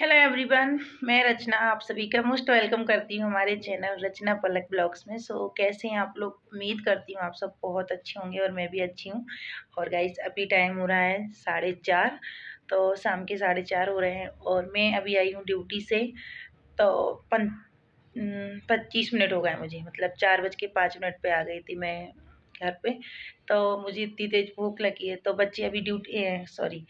hello everyone मैं रचना आप सभी का मोस्ट वेलकम करती हूँ हमारे चैनल रचना पलक ब्लॉग्स में सो so, कैसे हैं आप लोग उम्मीद करती हूँ आप सब बहुत अच्छे होंगे और मैं भी अच्छी हूँ और गाइस अभी टाइम हो रहा है साढ़े चार तो शाम के साढ़े चार हो रहे हैं और मैं अभी आई हूँ ड्यूटी से तो पन पच्चीस मिनट हो गए मुझे मतलब चार बज के पाँच मिनट पर आ गई थी मैं घर पे तो मुझे इतनी तेज़ भूख लगी है तो बच्चे अभी ड्यूटी सॉरी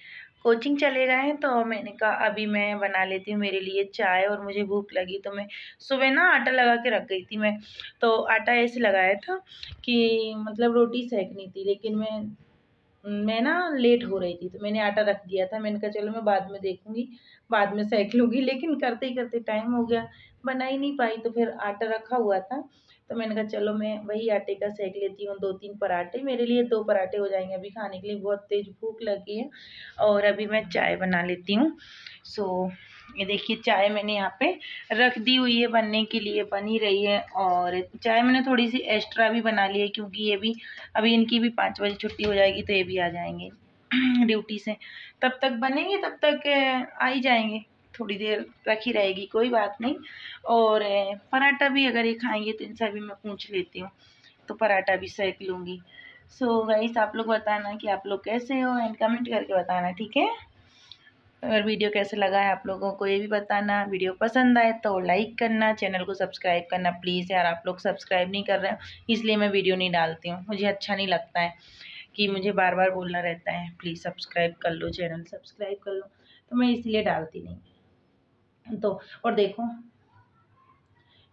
कोचिंग चले गए हैं तो मैंने कहा अभी मैं बना लेती हूँ मेरे लिए चाय और मुझे भूख लगी तो मैं सुबह ना आटा लगा के रख गई थी मैं तो आटा ऐसे लगाया था कि मतलब रोटी सेकनी थी लेकिन मैं मैं ना लेट हो रही थी तो मैंने आटा रख दिया था मैंने कहा चलो मैं बाद में देखूंगी बाद में सेक लूँगी लेकिन करते ही करते टाइम हो गया बना ही नहीं पाई तो फिर आटा रखा हुआ था तो मैंने कहा चलो मैं वही आटे का सेक लेती हूँ दो तीन पराठे मेरे लिए दो पराठे हो जाएंगे अभी खाने के लिए बहुत तेज़ भूख लगी है और अभी मैं चाय बना लेती हूँ सो ये देखिए चाय मैंने यहाँ पे रख दी हुई है बनने के लिए बन ही रही है और चाय मैंने थोड़ी सी एक्स्ट्रा भी बना ली है क्योंकि ये भी अभी इनकी भी पाँच बजे छुट्टी हो जाएगी तो ये भी आ जाएंगे ड्यूटी से तब तक बनेंगे तब तक आ ही जाएंगे थोड़ी देर रखी रहेगी कोई बात नहीं और पराठा भी अगर ये खाएंगे तो इनसे भी मैं पूछ लेती हूँ तो पराठा भी सेक लूँगी सो so, गाइस आप लोग बताना कि आप लोग कैसे हो एंड कमेंट करके बताना ठीक है और वीडियो कैसे लगा है आप लोगों को ये भी बताना वीडियो पसंद आए तो लाइक करना चैनल को सब्सक्राइब करना प्लीज़ यार आप लोग सब्सक्राइब नहीं कर रहे हैं इसलिए मैं वीडियो नहीं डालती हूँ मुझे अच्छा नहीं लगता है कि मुझे बार बार बोलना रहता है प्लीज़ सब्सक्राइब कर लो चैनल सब्सक्राइब कर लो तो मैं इसलिए डालती नहीं तो और देखो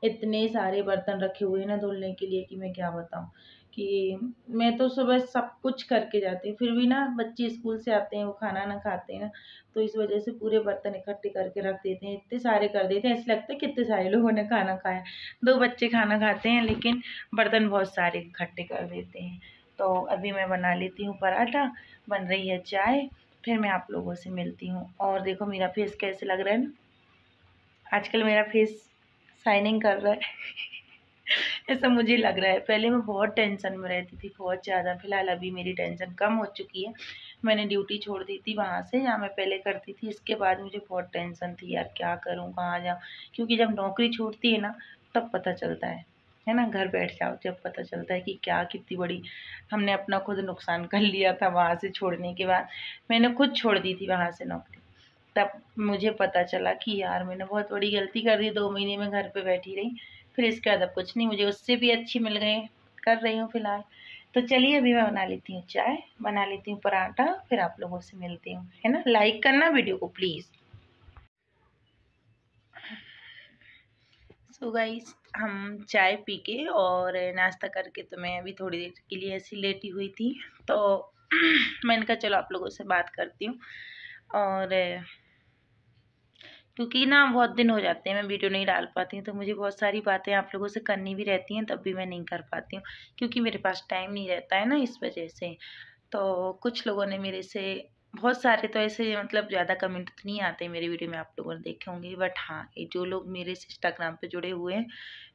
इतने सारे बर्तन रखे हुए हैं ना धुलने के लिए कि मैं क्या बताऊँ कि मैं तो सुबह सब कुछ करके जाती हूँ फिर भी ना बच्चे स्कूल से आते हैं वो खाना ना खाते हैं ना तो इस वजह से पूरे बर्तन इकट्ठे करके रख देते हैं इतने सारे कर देते हैं ऐसे लगता है कितने सारे लोगों ने खाना खाया दो बच्चे खाना खाते हैं लेकिन बर्तन बहुत सारे इकट्ठे कर देते हैं तो अभी मैं बना लेती हूँ पराठा बन रही है चाय फिर मैं आप लोगों से मिलती हूँ और देखो मेरा फेस कैसे लग रहा है ना आजकल मेरा फेस शाइनिंग कर रहा है ऐसा मुझे लग रहा है पहले मैं बहुत टेंशन में रहती थी बहुत ज़्यादा फिलहाल अभी मेरी टेंशन कम हो चुकी है मैंने ड्यूटी छोड़ दी थी वहाँ से जहाँ मैं पहले करती थी इसके बाद मुझे बहुत टेंशन थी यार क्या करूँ कहाँ जाऊँ क्योंकि जब नौकरी छोड़ती है ना तब पता चलता है है ना घर बैठ जाओ जब पता चलता है कि क्या कितनी बड़ी हमने अपना खुद नुकसान कर लिया था वहाँ से छोड़ने के बाद मैंने खुद छोड़ दी थी वहाँ से नौकरी तब मुझे पता चला कि यार मैंने बहुत बड़ी गलती कर दी दो महीने में घर पे बैठी रही फिर इसके बाद अब कुछ नहीं मुझे उससे भी अच्छी मिल गए कर रही हूँ फ़िलहाल तो चलिए अभी मैं बना लेती हूँ चाय बना लेती हूँ पराठा फिर आप लोगों से मिलती हूँ है ना लाइक करना वीडियो को प्लीज़ सो गाइस हम चाय पी के और नाश्ता करके तो मैं अभी थोड़ी देर के लिए ऐसी लेटी हुई थी तो मैंने कहा चलो आप लोगों से बात करती हूँ और क्योंकि ना बहुत दिन हो जाते हैं मैं वीडियो नहीं डाल पाती हूँ तो मुझे बहुत सारी बातें आप लोगों से करनी भी रहती हैं तब भी मैं नहीं कर पाती हूँ क्योंकि मेरे पास टाइम नहीं रहता है ना इस वजह से तो कुछ लोगों ने मेरे से बहुत सारे तो ऐसे मतलब ज़्यादा कमेंट तो नहीं आते मेरे वीडियो में आप लोगों ने देखे होंगे बट हाँ जो लोग मेरे से इंस्टाग्राम पर जुड़े हुए हैं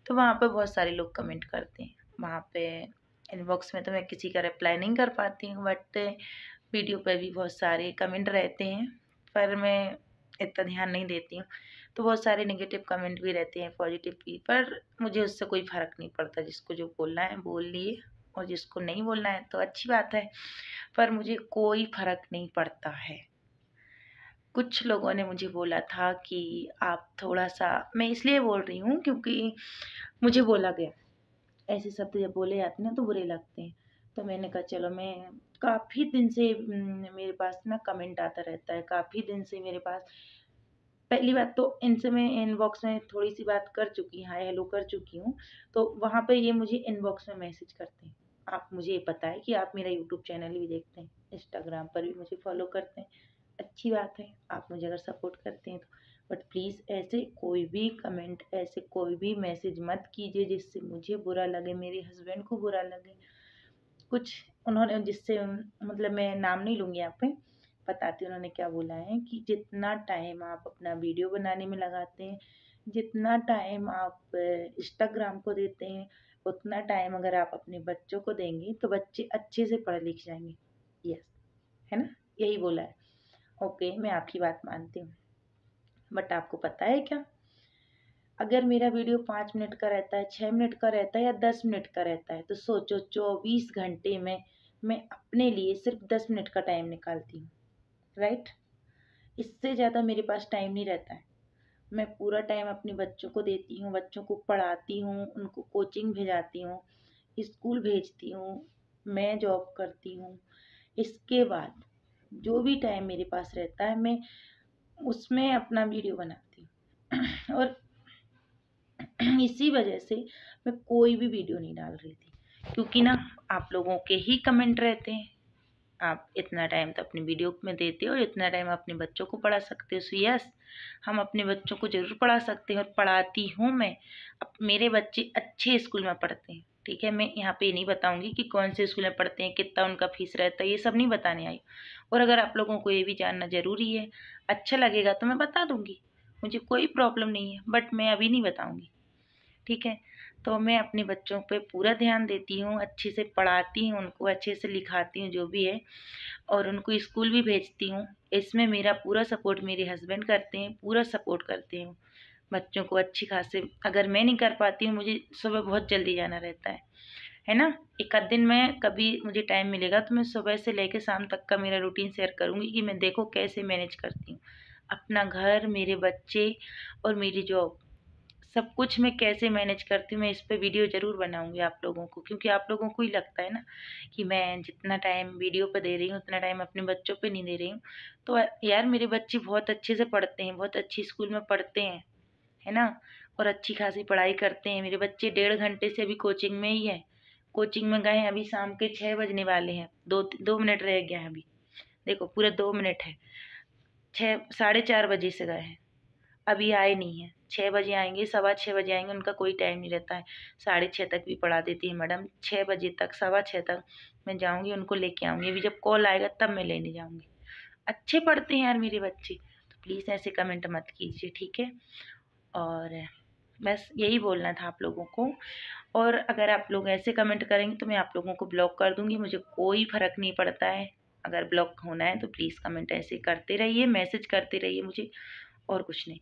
तो वहाँ पर बहुत सारे लोग कमेंट करते हैं वहाँ पर इनबॉक्स में तो मैं किसी का रिप्लाई नहीं कर पाती हूँ बट वीडियो पर भी बहुत सारे कमेंट रहते हैं पर मैं इतना ध्यान नहीं देती हूँ तो बहुत सारे नेगेटिव कमेंट भी रहते हैं पॉजिटिव भी पर मुझे उससे कोई फ़र्क नहीं पड़ता जिसको जो बोलना है बोल लिए और जिसको नहीं बोलना है तो अच्छी बात है पर मुझे कोई फ़र्क नहीं पड़ता है कुछ लोगों ने मुझे बोला था कि आप थोड़ा सा मैं इसलिए बोल रही हूँ क्योंकि मुझे बोला गया ऐसे शब्द जब बोले जाते हैं तो बुरे लगते हैं तो मैंने कहा चलो मैं काफ़ी दिन से मेरे पास ना कमेंट आता रहता है काफ़ी दिन से मेरे पास पहली बात तो इनसे मैं इनबॉक्स में थोड़ी सी बात कर चुकी हाय हेलो कर चुकी हूँ तो वहाँ पे ये मुझे इनबॉक्स में मैसेज करते हैं आप मुझे ये पता है कि आप मेरा यूट्यूब चैनल भी देखते हैं इंस्टाग्राम पर भी मुझे फॉलो करते हैं अच्छी बात है आप मुझे अगर सपोर्ट करते हैं तो बट प्लीज़ ऐसे कोई भी कमेंट ऐसे कोई भी मैसेज मत कीजिए जिससे मुझे बुरा लगे मेरे हस्बैंड को बुरा लगे कुछ उन्होंने जिससे मतलब मैं नाम नहीं लूँगी यहाँ पे बताती उन्होंने क्या बोला है कि जितना टाइम आप अपना वीडियो बनाने में लगाते हैं जितना टाइम आप इंस्टाग्राम को देते हैं उतना टाइम अगर आप अपने बच्चों को देंगे तो बच्चे अच्छे से पढ़ लिख जाएंगे यस है ना यही बोला है ओके मैं आपकी बात मानती हूँ बट आपको पता है क्या अगर मेरा वीडियो पाँच मिनट का रहता है छः मिनट का रहता है या दस मिनट का रहता है तो सोचो चौबीस घंटे में मैं अपने लिए सिर्फ दस मिनट का टाइम निकालती हूँ राइट इससे ज़्यादा मेरे पास टाइम नहीं रहता है मैं पूरा टाइम अपने बच्चों को देती हूँ बच्चों को पढ़ाती हूँ उनको कोचिंग भेजाती हूँ स्कूल भेजती हूँ मैं जॉब करती हूँ इसके बाद जो भी टाइम मेरे पास रहता है मैं उसमें अपना वीडियो बनाती हूँ और इसी वजह से मैं कोई भी वीडियो नहीं डाल रही थी क्योंकि ना आप लोगों के ही कमेंट रहते हैं आप इतना टाइम तो अपनी वीडियो में देते हो इतना टाइम अपने बच्चों को पढ़ा सकते हो सो यस हम अपने बच्चों को ज़रूर पढ़ा सकते हैं और पढ़ाती हूँ मैं अब मेरे बच्चे अच्छे स्कूल में पढ़ते हैं ठीक है मैं यहाँ पे ये नहीं बताऊँगी कि कौन से स्कूल में पढ़ते हैं कितना उनका फीस रहता है ये सब नहीं बताने आई और अगर आप लोगों को ये भी जानना ज़रूरी है अच्छा लगेगा तो मैं बता दूँगी मुझे कोई प्रॉब्लम नहीं है बट मैं अभी नहीं बताऊँगी ठीक है तो मैं अपने बच्चों पे पूरा ध्यान देती हूँ अच्छे से पढ़ाती हूँ उनको अच्छे से लिखाती हूँ जो भी है और उनको स्कूल भी भेजती हूँ इसमें मेरा पूरा सपोर्ट मेरे हस्बैंड करते हैं पूरा सपोर्ट करते हैं बच्चों को अच्छी खासी अगर मैं नहीं कर पाती हूँ मुझे सुबह बहुत जल्दी जाना रहता है है ना एक आध दिन में कभी मुझे टाइम मिलेगा तो मैं सुबह से लेकर शाम तक का मेरा रूटीन शेयर करूँगी कि मैं देखो कैसे मैनेज करती हूँ अपना घर मेरे बच्चे और मेरी जॉब सब कुछ मैं कैसे मैनेज करती हूँ मैं इस पर वीडियो ज़रूर बनाऊँगी आप लोगों को क्योंकि आप लोगों को ही लगता है ना कि मैं जितना टाइम वीडियो पर दे रही हूँ उतना टाइम अपने बच्चों पे नहीं दे रही हूँ तो यार मेरे बच्चे बहुत अच्छे से पढ़ते हैं बहुत अच्छी स्कूल में पढ़ते हैं है ना और अच्छी खासी पढ़ाई करते हैं मेरे बच्चे डेढ़ घंटे से अभी कोचिंग में ही है कोचिंग में गए अभी शाम के छः बजने वाले हैं दो दो मिनट रह गया है अभी देखो पूरा दो मिनट है छः साढ़े चार बजे से गए हैं अभी आए नहीं है छः बजे आएंगे सवा छः बजे आएंगे उनका कोई टाइम नहीं रहता है साढ़े छः तक भी पढ़ा देती है मैडम छः बजे तक सवा छः तक मैं जाऊँगी उनको लेके आऊँगी अभी जब कॉल आएगा तब मैं लेने जाऊँगी अच्छे पढ़ते हैं यार मेरे बच्चे तो प्लीज़ ऐसे कमेंट मत कीजिए ठीक है और बस यही बोलना था आप लोगों को और अगर आप लोग ऐसे कमेंट करेंगे तो मैं आप लोगों को ब्लॉक कर दूँगी मुझे कोई फ़र्क नहीं पड़ता है अगर ब्लॉक होना है तो प्लीज़ कमेंट ऐसे करते रहिए मैसेज करते रहिए मुझे और कुछ नहीं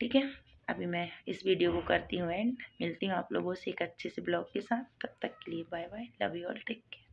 ठीक है अभी मैं इस वीडियो को करती हूँ एंड मिलती हूँ आप लोगों से एक अच्छे से ब्लॉग के साथ तब तक के लिए bye bye love you all take care